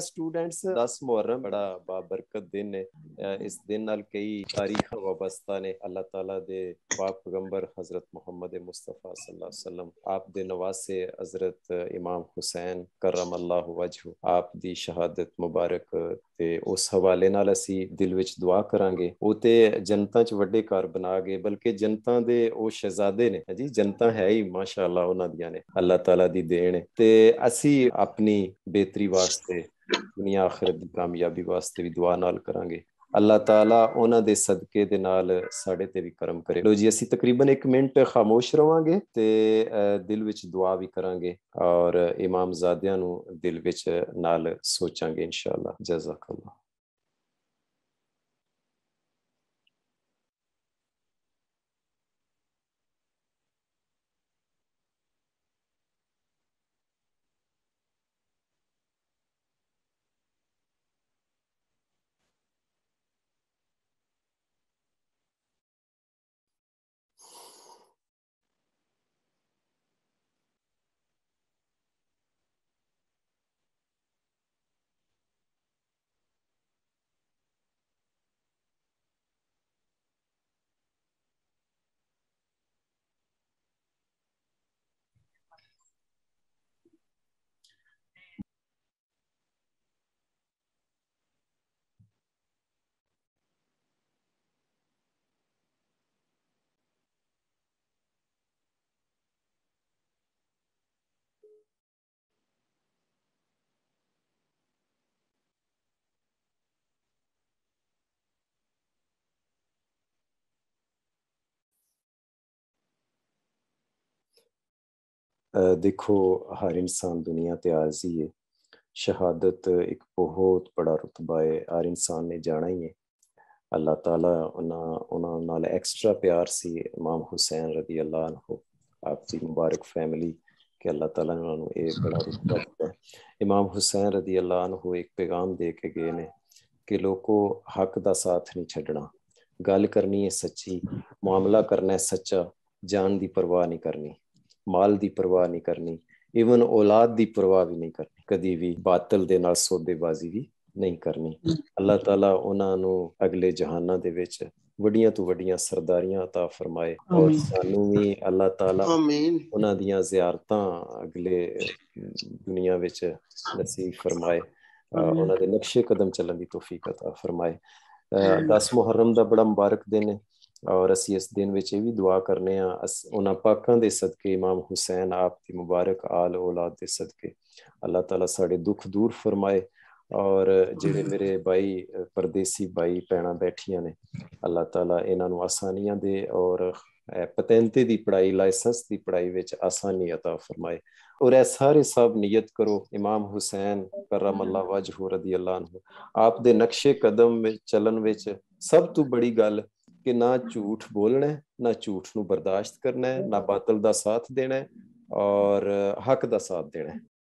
students 10 ਮੁਹਰਮ ਬੜਾ ਬਾਬਰਕਤ ਦਿਨ ਹੈ ਇਸ ਦਿਨ ਨਾਲ ਕਈ ਤਾਰੀਖਾਂ ਵਾਬਸਤਾ ਨੇ ਅੱਲਾਹ ਤਾਲਾ ਦੇ ਪਾਕ ਪੈਗੰਬਰ حضرت ਮੁਹੰਮਦ ਮੁਸਤਫਾ ਸੱਲੱਲਾਹੁ ਅਲੈहि ਵਸੱਲਮ ਆਪ ਦੇ ਨਵਾਸੇ حضرت ਇਮਾਮ ਹੁਸੈਨ ਕਰਮ ਅੱਲਾਹ ਵਜਹ ਆਪ ਦੀ ਸ਼ਹਾਦਤ ਮੁਬਾਰਕ ਤੇ ਉਸ ਹਵਾਲੇ ਨਾਲ ਅਸੀਂ ਦਿਲ ਵਿੱਚ ਦੁਆ ਕਰਾਂਗੇ ਉਹ ਤੇ ਜਨਤਾ 'ਚ ਵੱਡੇ ਕਾਰ ਬਣਾ ਗਏ ਬਲਕਿ ਜਨਤਾ ਦੇ ਉਹ ਸ਼ਹਿਜ਼ਾਦੇ ਨੇ ਜੀ ਜਨਤਾ ਹੈ ਹੀ ਮਾਸ਼ਾਅੱਲਾ ਉਹਨਾਂ ਦੀਆਂ ਨੇ ਅੱਲਾਹ ਤਾਲਾ ਦੀ ਦੇਣ ਤੇ ਅਸੀਂ ਆਪਣੀ ਬਿਹਤਰੀ ਵਾਸਤੇ ਦੁਨੀਆ ਆਖਰਤ ਦੀ ਕਾਮਯਾਬੀ ਵਾਸਤੇ ਵੀ ਦੁਆ ਨਾਲ ਕਰਾਂਗੇ ਅੱਲਾਹ ਤਾਲਾ ਉਹਨਾਂ ਦੇ ਸਦਕੇ ਦੇ ਨਾਲ ਸਾਡੇ ਤੇ ਵੀ ਕਰਮ ਕਰੇ ਲੋ ਜੀ ਅਸੀਂ ਤਕਰੀਬਨ 1 ਮਿੰਟ ਖਾਮੋਸ਼ ਰਵਾਂਗੇ ਤੇ ਦਿਲ ਵਿੱਚ ਦੁਆ ਵੀ ਕਰਾਂਗੇ ਔਰ ਇਮਾਮ ਜ਼ਾਦਿਆਂ ਨੂੰ ਦਿਲ ਵਿੱਚ ਨਾਲ ਸੋਚਾਂਗੇ ਇਨਸ਼ਾਅੱਲਾ ਅੱਲਾ ਦੇਖੋ ਹਰ ਇਨਸਾਨ ਦੁਨੀਆ ਤੇ ਆਜ਼ੀ ਹੈ ਸ਼ਹਾਦਤ ਇੱਕ ਬਹੁਤ बड़ा ਰਤਬਾ ਹੈ ਹਰ ਇਨਸਾਨ ਨੇ ਜਾਣਾ ਹੀ ਹੈ ਅੱਲਾਹ ਤਾਲਾ ਉਹਨਾਂ ਉਹਨਾਂ ਨਾਲ ਐਕਸਟਰਾ ਪਿਆਰ ਸੀ ਇਮਾਮ ਹੁਸੈਨ ਰਜ਼ੀ ਅੱਲਾਹ ਅਨਹੁ ਆਪ ਦੀ ਮੁਬਾਰਕ ਫੈਮਿਲੀ ਕਿ ਅੱਲਾਹ ਤਾਲਾ ਨੇ ਉਹਨਾਂ ਨੂੰ ਇਹ ਬੜਾ ਰਤਬਾ ਦਿੱਤਾ ਇਮਾਮ ਹੁਸੈਨ ਰਜ਼ੀ ਅੱਲਾਹ ਅਨਹੁ ਇੱਕ ਪੈਗਾਮ ਦੇ ਕੇ ਗਏ ਨੇ ਕਿ ਲੋਕੋ ਹੱਕ ਦਾ ਸਾਥ ਨਹੀਂ ਛੱਡਣਾ ਗੱਲ ਕਰਨੀ ਹੈ ਸੱਚੀ ਮਾਮਲਾ ਕਰਨਾ ਹੈ ਸੱਚਾ ਜਾਨ ਦੀ ਪਰਵਾਹ ਨਹੀਂ ਕਰਨੀ ਮਾਲ ਦੀ ਪਰਵਾਹ ਨਹੀਂ ਕਰਨੀ ਇਵਨ ਔਲਾਦ ਦੀ ਪਰਵਾਹ ਵੀ ਨਹੀਂ ਕਰਨੀ ਕਦੀ ਵੀ ਬਾਤਲ ਦੇ ਨਾਲ ਸੌਦੇਬਾਜ਼ੀ ਵੀ ਨਹੀਂ ਕਰਨੀ ਅੱਲਾਹ ਤਾਲਾ ਉਹਨਾਂ ਨੂੰ ਅਗਲੇ ਜਹਾਨਾਂ ਦੇ ਵਿੱਚ ਵੱਡੀਆਂ ਤੋਂ ਵੱਡੀਆਂ ਸਰਦਾਰੀਆਂ عطا ਫਰਮਾਏ ਔਰ ਸਾਨੂੰ ਵੀ ਅੱਲਾਹ ਤਾਲਾ ਆਮੀਨ ਉਹਨਾਂ ਦੀਆਂ ਜ਼ਿਆਰਤਾਂ ਅਗਲੇ ਦੁਨੀਆ ਵਿੱਚ ਨਸੀਬ ਫਰਮਾਏ ਉਹਨਾਂ ਦੇ ਨਕਸ਼ੇ ਕਦਮ ਚੱਲਣ ਦੀ ਤੋਫੀਕ عطا ਫਰਮਾਏ 10 ਮੁਹਰਮ ਦਾ ਬੜਾ ਮੁਬਾਰਕ ਦਿਨ ਹੈ ਔਰ ਅਸੀਂ ਇਸ ਦਿਨ ਵਿੱਚ ਇਹ ਵੀ ਦੁਆ ਕਰਨੇ ਆ ਉਹਨਾਂ ਪਾਕਾਂ ਦੇ ਸਦਕੇ ਇਮਾਮ ਹੁਸੈਨ ਆਪ ਦੀ ਮੁਬਾਰਕ ਆਲ ਔਲਾਦ ਦੇ ਸਦਕੇ ਅੱਲਾਹ ਤਾਲਾ ਸਾਡੇ ਦੁੱਖ ਦੂਰ ਫਰਮਾਏ ਔਰ ਜਿਹੜੇ ਮੇਰੇ ਭਾਈ ਪਰਦੇਸੀ ਭਾਈ ਪੈਣਾ ਬੈਠੀਆਂ ਨੇ ਅੱਲਾਹ ਤਾਲਾ ਇਹਨਾਂ ਨੂੰ ਆਸਾਨੀਆਂ ਦੇ ਔਰ ਪਤੈਂਤੇ ਦੀ ਪੜਾਈ ਲਾਇਸੈਂਸ ਦੀ ਪੜਾਈ ਵਿੱਚ ਆਸਾਨੀ عطا ਫਰਮਾਏ ਔਰ ਇਹ ਸਾਰੇ ਸਭ ਨੀਅਤ ਕਰੋ ਇਮਾਮ ਹੁਸੈਨ ਕਰਮ ਅੱਲਾ ਵਜਹੁ ਰਜ਼ੀ ਅੱਲਾਹ ਅਨਹੁ ਆਪ ਦੇ ਨਕਸ਼ੇ ਕਦਮ ਵਿੱਚ ਚੱਲਣ ਵਿੱਚ ਸਭ ਤੋਂ ਬੜੀ ਗੱਲ ਕਿ ਨਾ ਝੂਠ ਬੋਲਣਾ ਹੈ ਨਾ ਝੂਠ ਨੂੰ ਬਰਦਾਸ਼ਤ ਕਰਨਾ ਹੈ ਨਾ ਬਾਤਲ ਦਾ ਸਾਥ ਦੇਣਾ ਹੈ ਔਰ ਹੱਕ ਦਾ ਸਾਥ ਦੇਣਾ ਹੈ